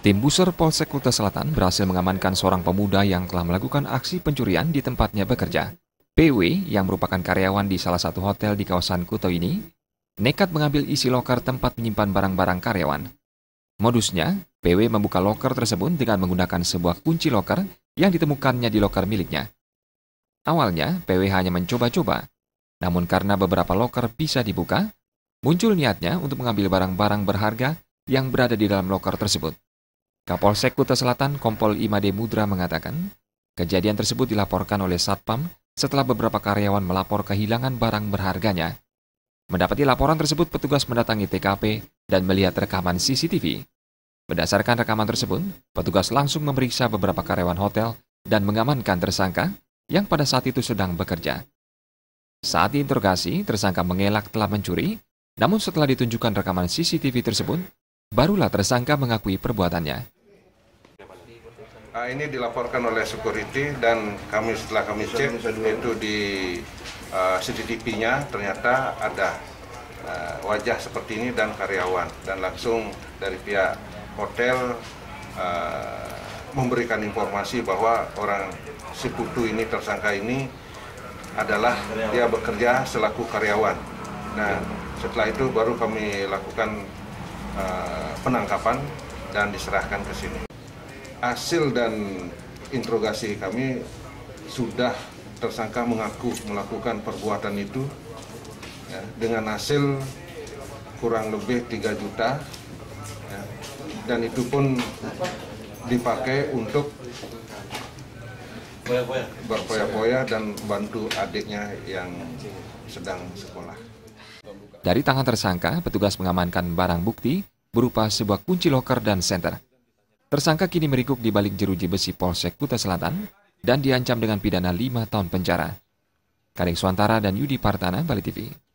Tim buser Polsek Kuta Selatan berhasil mengamankan seorang pemuda yang telah melakukan aksi pencurian di tempatnya bekerja. PW, yang merupakan karyawan di salah satu hotel di kawasan Kuta ini, nekat mengambil isi loker tempat menyimpan barang-barang karyawan. Modusnya, PW membuka loker tersebut dengan menggunakan sebuah kunci loker yang ditemukannya di loker miliknya. Awalnya, PW hanya mencoba-coba. Namun karena beberapa loker bisa dibuka, muncul niatnya untuk mengambil barang-barang berharga yang berada di dalam loker tersebut. Kapolsek Kuta Selatan Kompol Imade Mudra mengatakan, kejadian tersebut dilaporkan oleh Satpam setelah beberapa karyawan melapor kehilangan barang berharganya. Mendapati laporan tersebut, petugas mendatangi TKP dan melihat rekaman CCTV. Berdasarkan rekaman tersebut, petugas langsung memeriksa beberapa karyawan hotel dan mengamankan tersangka yang pada saat itu sedang bekerja. Saat diinterogasi, tersangka mengelak telah mencuri, namun setelah ditunjukkan rekaman CCTV tersebut, barulah tersangka mengakui perbuatannya. Ah, ini dilaporkan oleh security dan kami setelah kami cek itu di uh, ah, CCTV-nya ternyata ada uh, wajah seperti ini dan karyawan dan langsung dari pihak hotel uh, memberikan informasi bahwa orang si Putu ini tersangka ini adalah dia bekerja selaku karyawan. Nah setelah itu baru kami lakukan uh, penangkapan dan diserahkan ke sini hasil dan interogasi kami sudah tersangka mengaku melakukan perbuatan itu ya, dengan hasil kurang lebih 3 juta ya, dan itu pun dipakai untuk berpoya-poya dan bantu adiknya yang sedang sekolah. Dari tangan tersangka, petugas mengamankan barang bukti berupa sebuah kunci loker dan senter. Tersangka kini merikuk di balik jeruji besi Polsek Kuta Selatan dan diancam dengan pidana 5 tahun penjara. Kadek Suantara dan Yudi Partana, Bali TV.